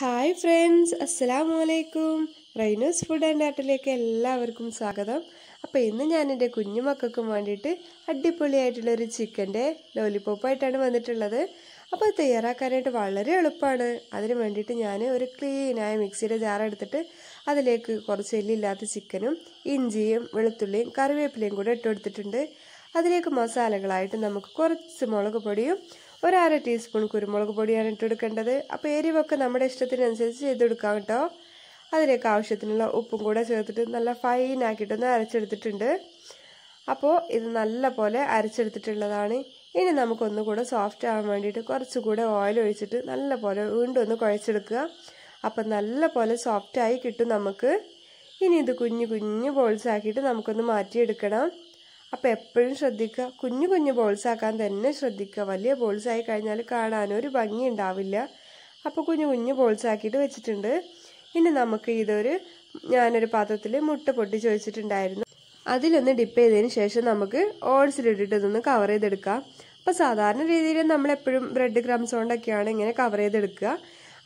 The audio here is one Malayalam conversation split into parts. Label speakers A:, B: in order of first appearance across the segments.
A: ഹായ് ഫ്രണ്ട്സ് അസ്സലാമു അലൈക്കും റൈനോസ് ഫുഡ് ആൻഡ് ആർട്ടിലേക്ക് എല്ലാവർക്കും സ്വാഗതം അപ്പോൾ ഇന്ന് ഞാൻ എൻ്റെ കുഞ്ഞു മക്കൾക്കും വേണ്ടിയിട്ട് അടിപൊളിയായിട്ടുള്ളൊരു ചിക്കൻ്റെ ലോലിപ്പോപ്പായിട്ടാണ് വന്നിട്ടുള്ളത് അപ്പോൾ തയ്യാറാക്കാനായിട്ട് വളരെ എളുപ്പമാണ് അതിന് വേണ്ടിയിട്ട് ഞാൻ ഒരു ക്ലീനായ മിക്സിയുടെ ജാർ എടുത്തിട്ട് അതിലേക്ക് കുറച്ച് എല്ലില്ലാത്ത ചിക്കനും ഇഞ്ചിയും വെളുത്തുള്ളിയും കറിവേപ്പിലയും കൂടെ ഇട്ട് അതിലേക്ക് മസാലകളായിട്ട് നമുക്ക് കുറച്ച് മുളക് പൊടിയും ഒരു അര ടീസ്പൂൺ കുരുമുളക് പൊടിയാണ് ഇട്ടെടുക്കേണ്ടത് അപ്പോൾ എരിവൊക്കെ നമ്മുടെ ഇഷ്ടത്തിനനുസരിച്ച് ചെയ്തെടുക്കാം കേട്ടോ അതിലേക്ക് ആവശ്യത്തിനുള്ള ഉപ്പും കൂടെ ചേർത്തിട്ട് നല്ല ഫൈനാക്കിയിട്ടൊന്ന് അരച്ചെടുത്തിട്ടുണ്ട് അപ്പോൾ ഇത് നല്ല പോലെ അരച്ചെടുത്തിട്ടുള്ളതാണ് ഇനി നമുക്കൊന്നുകൂടെ സോഫ്റ്റ് ആവാൻ വേണ്ടിയിട്ട് കുറച്ചുകൂടെ ഓയിൽ ഒഴിച്ചിട്ട് നല്ല പോലെ വീണ്ടും ഒന്ന് കുഴച്ചെടുക്കുക അപ്പം നല്ല പോലെ സോഫ്റ്റായി കിട്ടും നമുക്ക് ഇനി ഇത് കുഞ്ഞു കുഞ്ഞു ബോൾസ് ആക്കിയിട്ട് നമുക്കൊന്ന് മാറ്റിയെടുക്കണം അപ്പോൾ എപ്പോഴും ശ്രദ്ധിക്കുക കുഞ്ഞു കുഞ്ഞു ബോൾസാക്കാൻ തന്നെ ശ്രദ്ധിക്കുക വലിയ ബോൾസായി കഴിഞ്ഞാൽ കാണാൻ ഒരു ഭംഗി ഉണ്ടാവില്ല അപ്പോൾ കുഞ്ഞു കുഞ്ഞു ബോൾസാക്കിയിട്ട് വെച്ചിട്ടുണ്ട് ഇനി നമുക്ക് ഇതൊരു ഞാനൊരു പാത്രത്തിൽ മുട്ട പൊട്ടി ചോദിച്ചിട്ടുണ്ടായിരുന്നു അതിലൊന്ന് ഡിപ്പ് ചെയ്തതിന് ശേഷം നമുക്ക് ഓട്സിലിട്ടിട്ട് ഇതൊന്ന് കവർ ചെയ്തെടുക്കാം അപ്പോൾ സാധാരണ രീതിയിൽ നമ്മൾ എപ്പോഴും ബ്രെഡ് ക്രംസ് കൊണ്ടൊക്കെയാണ് ഇങ്ങനെ കവർ ചെയ്തെടുക്കുക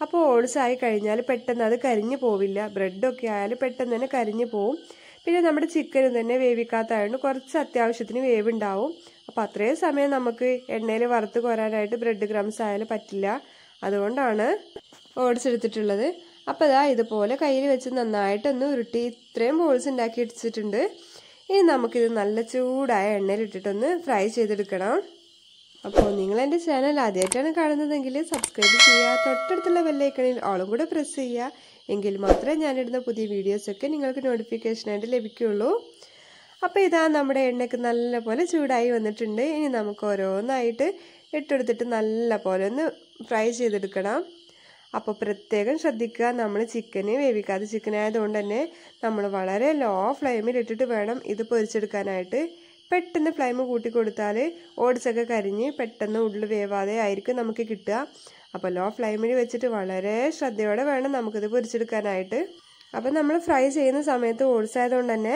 A: അപ്പോൾ ഓട്സ് ആയി കഴിഞ്ഞാൽ പെട്ടെന്ന് അത് കരിഞ്ഞു പോവില്ല ബ്രെഡൊക്കെ ആയാൽ പെട്ടെന്ന് തന്നെ കരിഞ്ഞു പോവും പിന്നെ നമ്മുടെ ചിക്കനും തന്നെ വേവിക്കാത്തതായതുകൊണ്ട് കുറച്ച് അത്യാവശ്യത്തിന് വേവുണ്ടാവും അപ്പം അത്രയും സമയം നമുക്ക് എണ്ണയിൽ വറുത്ത് കോരാനായിട്ട് ബ്രെഡ് ക്രംസ് ആയാലും പറ്റില്ല അതുകൊണ്ടാണ് ഓടിച്ചെടുത്തിട്ടുള്ളത് എടുത്തിട്ടുള്ളത് അപ്പോൾ ഇതുപോലെ കയ്യിൽ വെച്ച് നന്നായിട്ടൊന്ന് ഉരുട്ടി ഇത്രയും ബോൾസ് ഉണ്ടാക്കി ഇടിച്ചിട്ടുണ്ട് ഇനി നമുക്കിത് നല്ല ചൂടായ എണ്ണയിൽ ഇട്ടിട്ടൊന്ന് ഫ്രൈ ചെയ്തെടുക്കണം അപ്പോൾ നിങ്ങൾ എൻ്റെ ചാനൽ ആദ്യമായിട്ടാണ് കാണുന്നതെങ്കിൽ സബ്സ്ക്രൈബ് ചെയ്യുക തൊട്ടടുത്തുള്ള ബെല്ലൈക്കണിൽ ഓളും കൂടെ പ്രസ് ചെയ്യുക എങ്കിൽ മാത്രമേ ഞാനിടുന്ന പുതിയ വീഡിയോസൊക്കെ നിങ്ങൾക്ക് നോട്ടിഫിക്കേഷനായിട്ട് ലഭിക്കുകയുള്ളൂ അപ്പോൾ ഇതാ നമ്മുടെ എണ്ണയ്ക്ക് നല്ലപോലെ ചൂടായി വന്നിട്ടുണ്ട് ഇനി നമുക്ക് ഓരോന്നായിട്ട് ഇട്ടെടുത്തിട്ട് നല്ലപോലെ ഒന്ന് ഫ്രൈ ചെയ്തെടുക്കണം അപ്പോൾ പ്രത്യേകം ശ്രദ്ധിക്കുക നമ്മൾ ചിക്കന് വേവിക്കാതെ ചിക്കനായതുകൊണ്ട് തന്നെ നമ്മൾ വളരെ ലോ ഫ്ലെയിമിൽ ഇട്ടിട്ട് വേണം ഇത് പൊരിച്ചെടുക്കാനായിട്ട് പെട്ടെന്ന് ഫ്ലെയിം കൂട്ടി കൊടുത്താൽ ഓട്സൊക്കെ കരിഞ്ഞ് പെട്ടെന്ന് ഉള്ളിൽ വേവാതെ ആയിരിക്കും നമുക്ക് കിട്ടുക അപ്പോൾ ലോ ഫ്ലെയിമിൽ വെച്ചിട്ട് വളരെ ശ്രദ്ധയോടെ വേണം നമുക്കിത് പൊരിച്ചെടുക്കാനായിട്ട് അപ്പം നമ്മൾ ഫ്രൈ ചെയ്യുന്ന സമയത്ത് ഓട്സ് ആയതുകൊണ്ട് തന്നെ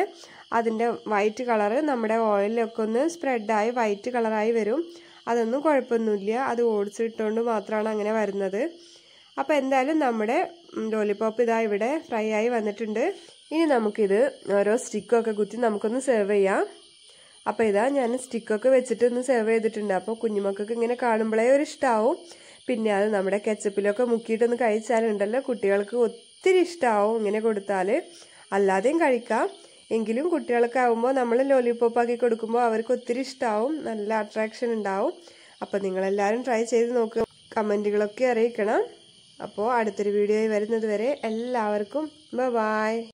A: അതിൻ്റെ വൈറ്റ് കളറ് നമ്മുടെ ഓയിലൊക്കെ ഒന്ന് സ്പ്രെഡായി വൈറ്റ് കളറായി വരും അതൊന്നും കുഴപ്പമൊന്നുമില്ല അത് ഓട്സ് ഇട്ടുകൊണ്ട് മാത്രമാണ് അങ്ങനെ വരുന്നത് അപ്പോൾ എന്തായാലും നമ്മുടെ ലോലിപ്പോപ്പ് ഇതാ ഇവിടെ ഫ്രൈ ആയി വന്നിട്ടുണ്ട് ഇനി നമുക്കിത് ഓരോ സ്റ്റിക്കൊക്കെ കുത്തി നമുക്കൊന്ന് സെർവ് ചെയ്യാം അപ്പോൾ ഇതാ ഞാൻ സ്റ്റിക്കൊക്കെ വെച്ചിട്ട് ഒന്ന് സെർവ് ചെയ്തിട്ടുണ്ട് അപ്പോൾ കുഞ്ഞുമക്കൾക്ക് ഇങ്ങനെ കാണുമ്പോഴേ ഒരു ഇഷ്ടമാവും പിന്നെ അത് നമ്മുടെ കെച്ചപ്പിലൊക്കെ മുക്കിയിട്ടൊന്ന് കഴിച്ചാലുണ്ടല്ലോ കുട്ടികൾക്ക് ഒത്തിരി ഇഷ്ടമാവും ഇങ്ങനെ കൊടുത്താൽ അല്ലാതെയും കഴിക്കാം എങ്കിലും കുട്ടികൾക്കാവുമ്പോൾ നമ്മൾ ലോലിപ്പോപ്പാക്കി കൊടുക്കുമ്പോൾ അവർക്ക് ഒത്തിരി ഇഷ്ടമാവും നല്ല അട്രാക്ഷൻ ഉണ്ടാവും അപ്പോൾ നിങ്ങളെല്ലാവരും ട്രൈ ചെയ്ത് നോക്കുക കമൻറ്റുകളൊക്കെ അറിയിക്കണം അപ്പോൾ അടുത്തൊരു വീഡിയോയിൽ വരുന്നത് വരെ എല്ലാവർക്കും ബ ബായ്